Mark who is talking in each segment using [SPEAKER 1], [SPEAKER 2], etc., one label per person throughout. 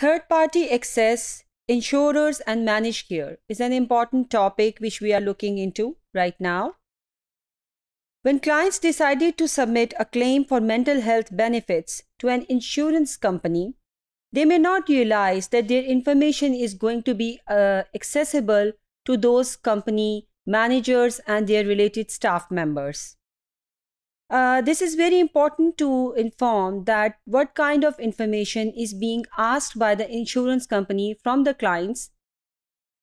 [SPEAKER 1] Third party access, insurers, and managed care is an important topic which we are looking into right now. When clients decided to submit a claim for mental health benefits to an insurance company, they may not realize that their information is going to be uh, accessible to those company managers and their related staff members. Uh, this is very important to inform that what kind of information is being asked by the insurance company from the clients.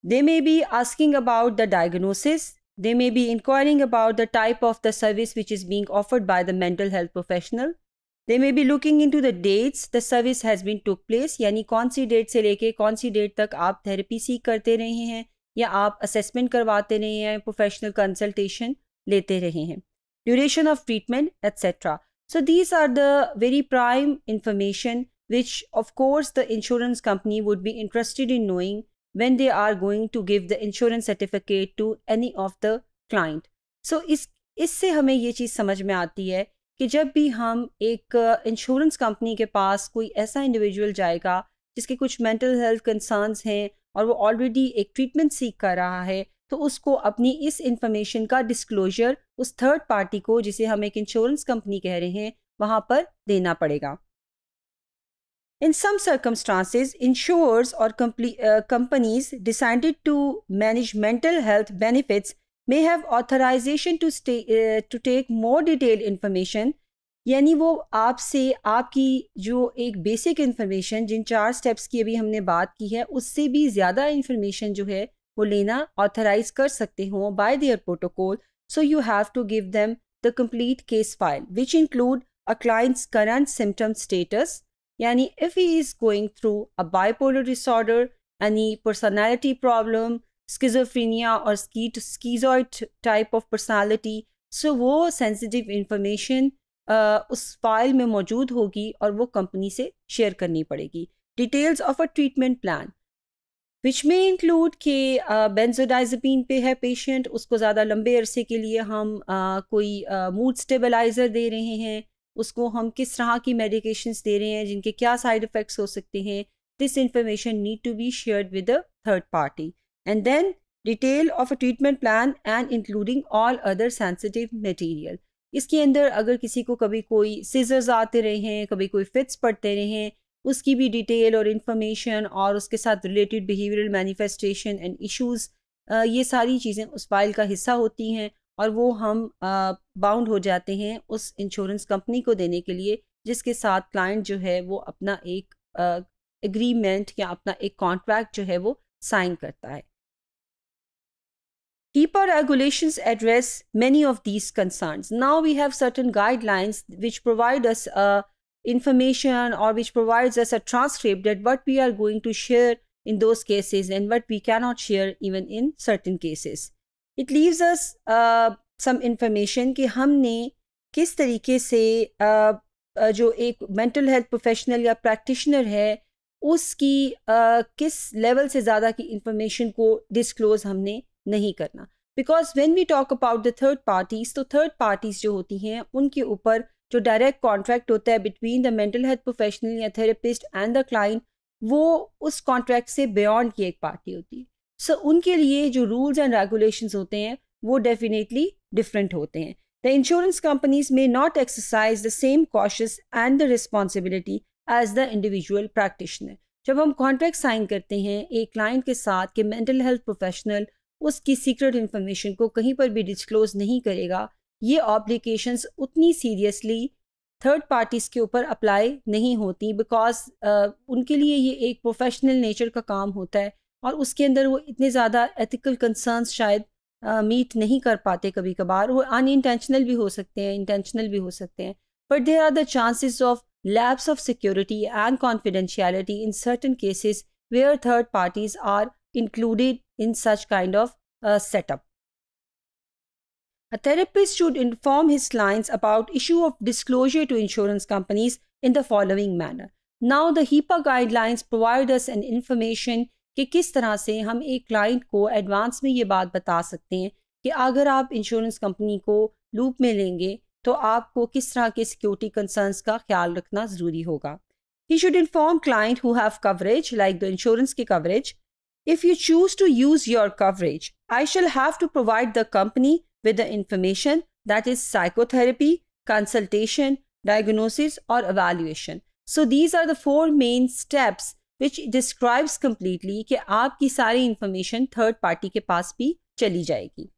[SPEAKER 1] They may be asking about the diagnosis. They may be inquiring about the type of the service which is being offered by the mental health professional. They may be looking into the dates the service has been took place Yani, कौन सी date से लेके कौन सी date तक आप therapy सीख करते रहे हैं या आप असेसमेंट करवाते रहे हैं प्रोफेशनल कंसल्टेशन लेते रहे हैं duration of treatment, etc. So these are the very prime information which of course the insurance company would be interested in knowing when they are going to give the insurance certificate to any of the client. So is इससे हमें ये चीज़ समझ में आती है कि जब भी हम एक इंश्योरेंस कंपनी के पास कोई ऐसा इंडिविजुअल जाएगा जिसके कुछ मेंटल हेल्थ कंसर्न्स हैं और वो ऑलरेडी एक ट्रीटमेंट सीख कर रहा है तो उसको अपनी इस इंफॉर्मेशन का डिस्क्लोजर उस थर्ड पार्टी को जिसे हम एक इंश्योरेंस कंपनी कह रहे हैं वहां पर देना पड़ेगा इन सम सर्कमस्टांसिस इंश्योर्स और companies decided to manage mental health benefits may have authorisation to to take more detail information यानी वो आपसे आपकी जो एक बेसिक इन्फॉर्मेशन जिन चार स्टेप्स की अभी हमने बात की है उससे भी ज़्यादा इन्फॉर्मेशन जो है वो लेना ऑथराइज कर सकते हो by their protocol so you have to give them the complete case file which include a client's current symptom status यानी if he is going through a bipolar disorder any personality problem schizophrenia और schizoid type of personality so वो sensitive information उस file में मौजूद होगी और वो company से शेयर करनी पड़ेगी details of a treatment plan which में इंक्लूड कि बेंजोडाइजपिन पे है पेशेंट उसको ज़्यादा लंबे अरसे के लिए हम आ, कोई मूड स्टेबलाइज़र दे रहे हैं उसको हम किस तरह की मेडिकेशंस दे रहे हैं जिनके क्या साइड इफ़ेक्ट्स हो सकते हैं this information need to be share with a third party and then detail of a treatment plan and including all other sensitive material इसके अंदर अगर किसी को कभी कोई सीजर्स आते रहे हैं कभी कोई फिट्स पड़ते रहे हैं उसकी भी डिटेल और इन्फॉर्मेशन और उसके साथ related behavioural manifestation and issues ये सारी चीज़ें उस फाइल का हिस्सा होती हैं और वो हम बाउंड हो जाते हैं उस इंश्योरेंस कंपनी को देने के लिए जिसके साथ क्लाइंट जो है वो अपना एक एग्रीमेंट या अपना एक कॉन्ट्रैक्ट जो है वो साइन करता है HIPAA regulations address many of these concerns. Now we have certain guidelines which provide us a information or which provides us a transcript that what we are going to share in those cases and what we cannot share even in certain cases. It leaves us uh, some information ki humne kis tarike se uh, जो एक mental health professional या practitioner है उसकी uh, किस level से ज़्यादा की information को डिस्क्लोज हमने नहीं करना because when we talk about the third parties तो थर्ड पार्टीज़ जो होती हैं उनके ऊपर जो डायरेक्ट कॉन्ट्रैक्ट होता है between the mental health professional या थेरेपिस्ट एंड द क्लाइंट वो उस कॉन्ट्रैक्ट से बियॉन्ड की एक पार्टी होती है सो so, उनके लिए जो रूल्स एंड रेगुलेशंस होते हैं वो डेफिनेटली डिफरेंट होते हैं द इंश्योरेंस कंपनीज में not exercise the same cautious and the responsibility as the individual practitioner जब हम कॉन्ट्रैक्ट साइन करते हैं एक क्लाइंट के साथ कि मेंटल हेल्थ प्रोफेशनल उसकी सीक्रेट इन्फॉर्मेशन को कहीं पर भी डिस्क्लोज नहीं करेगा ये ऑब्लिकेशन उतनी सीरियसली थर्ड पार्टीज़ के ऊपर अप्लाई नहीं होती बिकॉज uh, उनके लिए ये एक प्रोफेशनल नेचर का काम होता है और उसके अंदर वो इतने ज़्यादा एथिकल कंसर्न्स शायद मीट uh, नहीं कर पाते कभी कभार वो अन इंटेंशनल भी हो सकते हैं इंटेंशनल भी हो सकते हैं but there are the chances of lapse of security and confidentiality in certain cases where third parties are included in such kind of setup A therapist should inform his clients about issue of disclosure to insurance companies in the following manner. Now the HIPAA guidelines provide us an information कि किस तरह से हम एक client को advance में ये बात बता सकते हैं कि अगर आप इंश्योरेंस कंपनी को लूप में लेंगे तो आपको किस तरह के सिक्योरिटी कंसर्न्स का ख्याल रखना ज़रूरी होगा he should inform client who have coverage like the insurance की coverage if you choose to use your coverage I shall have to provide the company with the information that is psychotherapy, consultation, diagnosis or evaluation. So these are the four main steps which describes completely कि आपकी सारी information third party के पास भी चली जाएगी.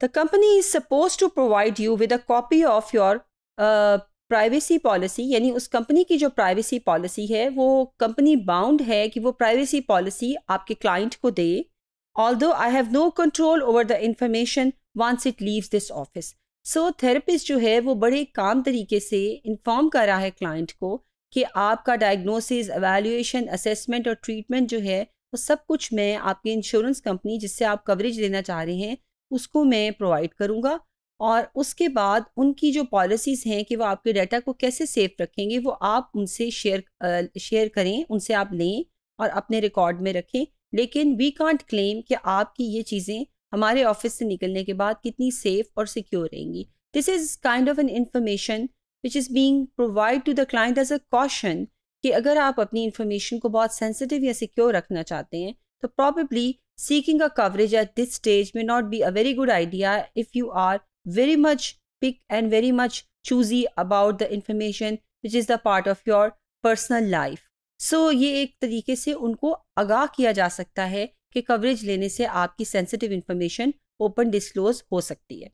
[SPEAKER 1] The company is supposed to provide you with a copy of your uh, policy. Policy यानी उस company की जो privacy policy है वो company bound है कि वो privacy policy आपके client को दे although I have no control over the information once it leaves this office. So so, therapist जो है वो बड़े काम तरीके से इन्फॉर्म कर रहा है क्लाइंट को कि आपका डायग्नोसिस evaluation assessment और ट्रीटमेंट जो है वो सब कुछ मैं आपकी इंश्योरेंस कंपनी जिससे आप कवरेज lena चाह रहे हैं उसको मैं प्रोवाइड करूँगा और उसके बाद उनकी जो पॉलिसीज़ हैं कि वो आपके डाटा को कैसे सेफ रखेंगे वो आप उनसे शेयर शेयर करें उनसे आप लें और अपने रिकॉर्ड में रखें लेकिन वी कॉन्ट क्लेम कि आपकी ये चीज़ें हमारे ऑफिस से निकलने के बाद कितनी सेफ और सिक्योर रहेंगी this is kind of an information which is being provide to the client as a caution कि अगर आप अपनी इन्फॉर्मेशन को बहुत सेंसिटिव या सिक्योर रखना चाहते हैं तो probably seeking a coverage at this stage may not be a very good idea if you are very much pick and very much choosy about the information which is the part of your personal life so so, ये एक तरीके से उनको आगाह किया जा सकता है कि कवरेज लेने से आपकी सेंसिटिव इंफॉर्मेशन ओपन डिस्क्लोज हो सकती है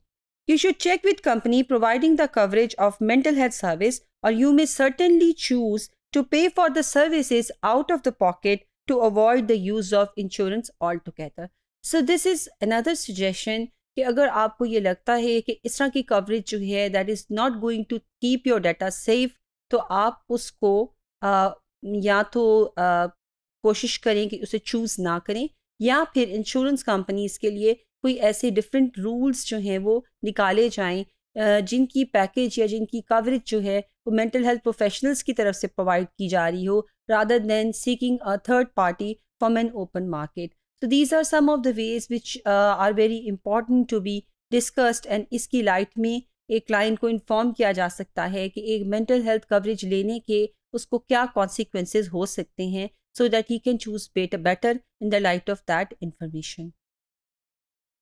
[SPEAKER 1] you should check with company providing the coverage of mental health service और you may certainly choose to pay for the services out of the pocket to avoid the use of insurance altogether so this is another suggestion कि अगर आपको ये लगता है कि इस तरह की कवरेज जो है that is not going to keep your data safe तो आप उसको या तो कोशिश करें कि उसे चूज़ ना करें या फिर इंश्योरेंस कंपनीज के लिए कोई ऐसे डिफरेंट रूल्स जो हैं वो निकाले जाएं जिनकी पैकेज या जिनकी कवरेज जो है वो मेंटल हेल्थ प्रोफेशनल्स की तरफ से प्रोवाइड की जा रही हो rather than seeking a third party from an open market तो these are some of the ways which are very important to be discussed and इसकी लाइट में एक क्लाइंट को इन्फॉर्म किया जा सकता है कि एक मेंटल हेल्थ कवरेज लेने के उसको क्या कॉन्सिक्वेंसेज हो सकते हैं so that he can choose better better in the light of that information